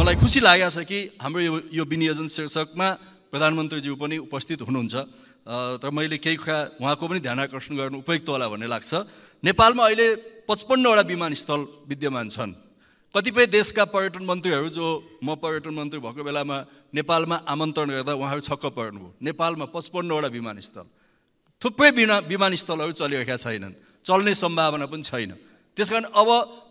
मलाई खुसी लागेको छ कि हाम्रो यो यो विनियोजन शीर्षकमा प्रधानमन्त्रीज्यू पनि उपस्थित हुनुहुन्छ तर मैले केही कुरा उहाँको पनि ध्यान आकर्षण गर्नु उपयुक्त होला भन्ने लाग्छ नेपालमा अहिले पचपन्नवटा विमानस्थल विद्यमान छन् कतिपय देशका पर्यटन मन्त्रीहरू जो म पर्यटन मन्त्री भएको बेलामा नेपालमा आमन्त्रण गर्दा उहाँहरू छक्क पर्नुभयो नेपालमा पचपन्नवटा विमानस्थल थुप्रै बिना विमानस्थलहरू चलिरहेका छैनन् चल्ने सम्भावना पनि छैन त्यस कारण अब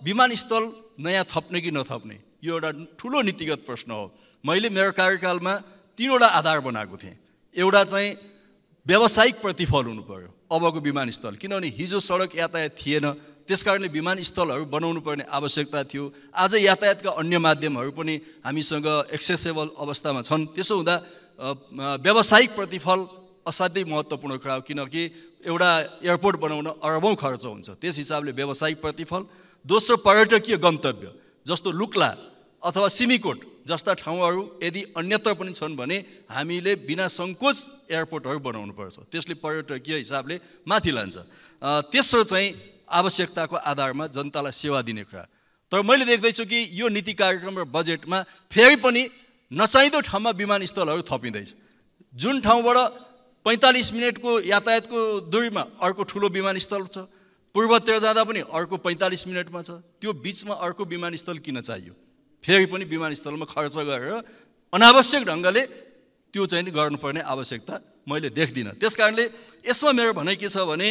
विमानस्थल नयाँ थप्ने कि नथप्ने यो एउटा ठुलो नीतिगत प्रश्न हो मैले मेरो कार्यकालमा तिनवटा आधार बनाएको थिएँ एउटा चाहिँ व्यावसायिक प्रतिफल हुनु पऱ्यो अबको विमानस्थल किनभने हिजो सडक यातायात थिएन त्यस कारणले विमानस्थलहरू बनाउनु पर्ने आवश्यकता थियो आज यातायातका अन्य माध्यमहरू पनि हामीसँग एक्सेसेबल अवस्थामा छन् त्यसो हुँदा व्यावसायिक प्रतिफल असाध्यै महत्त्वपूर्ण कुरा हो किनकि एउटा एयरपोर्ट बनाउन अरबौँ खर्च हुन्छ त्यस हिसाबले व्यावसायिक प्रतिफल दोस्रो पर्यटकीय गन्तव्य जस्तो लुक्ला अथवा सिमीकोट जस्ता ठाउँहरू यदि अन्यत्र पनि छन् भने हामीले बिना सङ्कोच एयरपोर्टहरू पर्छ त्यसले पर्यटकीय हिसाबले माथि लान्छ तेस्रो चाहिँ आवश्यकताको आधारमा जनतालाई सेवा दिने कुरा तर मैले देख्दैछु कि यो नीति कार्यक्रम र बजेटमा फेरि पनि नचाहिँदो ठाउँमा विमानस्थलहरू थपिँदैछ जुन ठाउँबाट पैँतालिस मिनटको यातायातको दूरीमा अर्को ठुलो विमानस्थल छ पूर्वतिर जाँदा पनि अर्को पैँतालिस मिनटमा छ त्यो बिचमा अर्को विमानस्थल किन चाहियो फेरि पनि विमानस्थलमा खर्च गरेर अनावश्यक ढङ्गले त्यो चाहिँ गर्नुपर्ने आवश्यकता मैले देख्दिनँ त्यस कारणले यसमा मेरो भनाइ के छ भने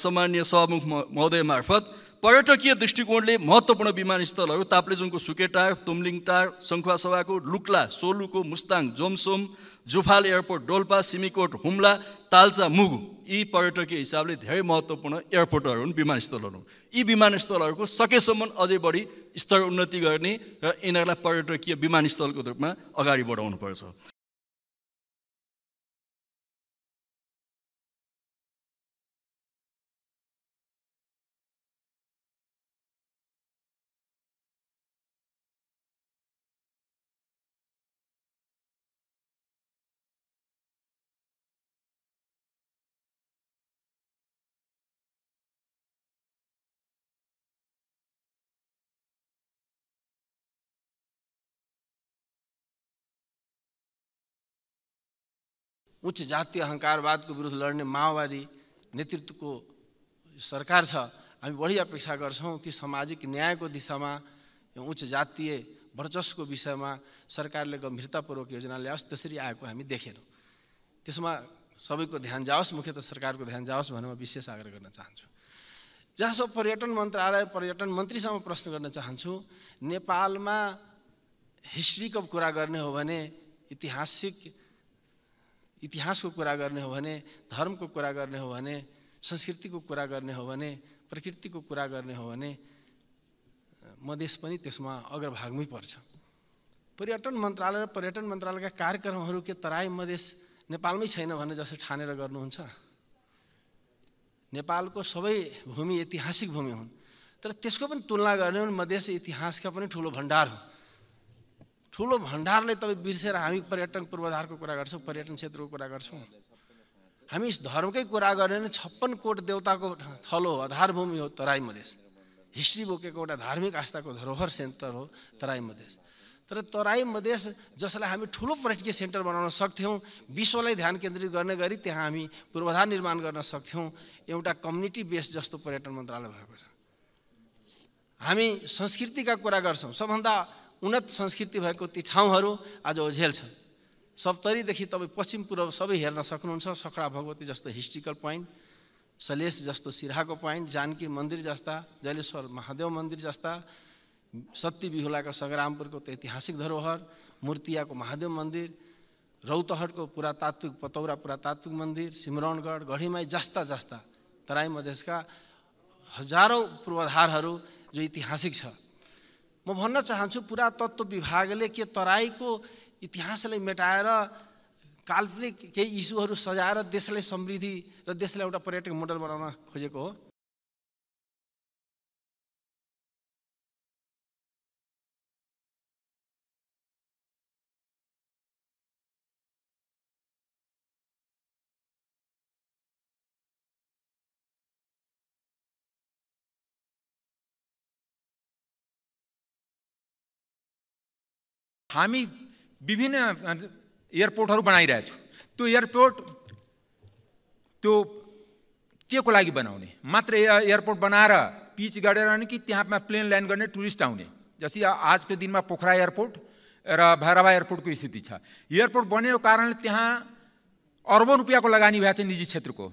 सामान्य सहमुख महोदय मार्फत पर्यटकीय दृष्टिकोणले महत्त्वपूर्ण विमानस्थलहरू ताप्लेजुङको सुकेटार तुम्लिङ टार सङ्खुवासभाको लुक्ला सोलुको मुस्ताङ जोमसोम जुफाल एयरपोर्ट डोल्पा सिमीकोट हुम्ला तालचा मुगु यी पर्यटकीय हिसाबले धेरै महत्त्वपूर्ण एयरपोर्टहरू हुन् विमानस्थलहरू हुन् यी विमानस्थलहरूको सकेसम्म अझै बढी स्तर उन्नति गर्ने र यिनीहरूलाई पर्यटकीय विमानस्थलको रूपमा अगाडि बढाउनुपर्छ उच्च जातीय अहङ्कारवादको विरुद्ध लड्ने माओवादी नेतृत्वको सरकार छ हामी बढी अपेक्षा गर्छौँ कि सामाजिक न्यायको दिशामा उच्च जातीय वर्चस्वको विषयमा सरकारले गम्भीरतापूर्वक योजना ल्याओस् त्यसरी आएको हामी देखेनौँ त्यसमा सबैको ध्यान जाओस् मुख्यत सरकारको ध्यान जाओस् भनेर म विशेष आग्रह गर्न चाहन्छु जहाँसम्म पर्यटन मन्त्रालय पर्यटन मन्त्रीसँग प्रश्न गर्न चाहन्छु नेपालमा हिस्ट्रीको कुरा गर्ने हो भने ऐतिहासिक इतिहासको कुरा गर्ने हो भने धर्मको कुरा गर्ने हो भने संस्कृतिको कुरा गर्ने हो भने प्रकृतिको कुरा गर्ने हो भने मधेस पनि त्यसमा अग्रभागमै पर्छ पर्यटन मन्त्रालय र पर्यटन मन्त्रालयका कार्यक्रमहरू के तराई मधेस नेपालमै छैन भने जसरी ठानेर गर्नुहुन्छ नेपालको सबै भूमि ऐतिहासिक भूमि हुन् तर त्यसको पनि तुलना गर्ने हो भने मधेस इतिहासका पनि ठुलो भण्डार हो ठुलो भण्डारले तपाईँ बिर्सेर हामी पर्यटन पूर्वाधारको कुरा गर्छौँ पर्यटन क्षेत्रको कुरा गर्छौँ हामी धर्मकै कुरा गर्यो भने छप्पन कोट देवताको थलो हो आधारभूमि हो तराई मधेस हिस्ट्री बोकेको एउटा धार्मिक आस्थाको धरोहर सेन्टर हो तराई मधेस तर तराई मधेस जसलाई हामी ठुलो पर्यटकीय सेन्टर बनाउन सक्थ्यौँ विश्वलाई ध्यान केन्द्रित गर्ने गरी त्यहाँ हामी पूर्वाधार निर्माण गर्न सक्थ्यौँ एउटा कम्युनिटी बेस जस्तो पर्यटन मन्त्रालय भएको छ हामी संस्कृतिका कुरा गर्छौँ सबभन्दा उन्नत संस्कृति भएको ती ठाउँहरू आज ओझेल छन् सप्तरीदेखि तपाईँ पश्चिम पूर्व सबै हेर्न सक्नुहुन्छ सखडा भगवती जस्तो हिस्ट्रिकल पोइन्ट सलेस जस्तो सिराहाको पोइन्ट जानकी मन्दिर जस्ता जलेश्वर महादेव मन्दिर जस्ता सत्य बिहुलाको सगरामपुरको त्यो ऐतिहासिक धरोहर मूर्तियाको महादेव मन्दिर रौतहटको पुरातात्विक पतौरा पुरातात्विक मन्दिर सिमरनगढ गढीमाई जस्ता जस्ता तराई मधेसका हजारौँ पूर्वाधारहरू जो ऐतिहासिक छ म भन्न चाहन्छु पुरातत्व विभागले के तराईको इतिहासलाई मेटाएर काल्पनिक केही इस्युहरू सजाएर देशलाई समृद्धि र देशलाई एउटा पर्यटक मोडल बनाउन खोजेको हो हामी विभिन्न एयरपोर्टहरू बनाइरहेछौँ त्यो एयरपोर्ट त्यो के को लागि बनाउने मात्र एयरपोर्ट बनाएर पिच गरेर नि कि त्यहाँमा प्लेन ल्यान्ड गर्ने टुरिस्ट आउने जस्तै आजको दिनमा पोखरा एयरपोर्ट र भैरवा एयरपोर्टको स्थिति छ एयरपोर्ट बनेको कारणले त्यहाँ अर्बौँ रुपियाँको लगानी भएको छ निजी क्षेत्रको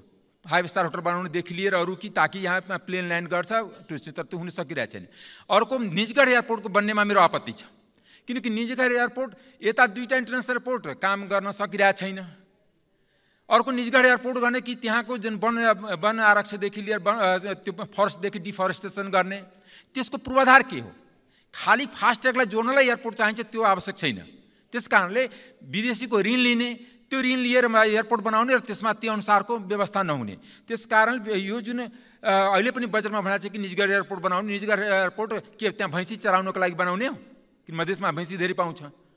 फाइभ स्टार होटल बनाउनुदेखि लिएर अरू कि ताकि यहाँ प्लेन ल्यान्ड गर्छ टुरिस्ट त हुन सकिरहेको छैन अर्को निजगढ एयरपोर्टको बन्नेमा मेरो आपत्ति छ किनकि निजगढ एयरपोर्ट यता दुईवटा इन्टरनेसनल एयरपोर्ट काम गर्न सकिरहेको छैन अर्को निजगढ एयरपोर्ट गर्ने कि त्यहाँको जुन वन वन आरक्षदेखि लिएर त्यो फरेस्टदेखि डिफरेस्टेसन गर्ने त्यसको पूर्वाधार के हो खालि फास्ट्यागलाई जोड्नलाई एयरपोर्ट चाहिन्छ त्यो आवश्यक छैन त्यस कारणले विदेशीको ऋण लिने त्यो ऋण लिएर एयरपोर्ट बनाउने र त्यसमा त्यो अनुसारको व्यवस्था नहुने त्यस कारण यो जुन अहिले पनि बजेटमा भनेको छ कि निजगढ एयरपोर्ट बनाउने निजगढ एयरपोर्ट के त्यहाँ भैँसी चराउनको लागि बनाउने हो किन मधेसमा भैँसी धेरै पाउँछ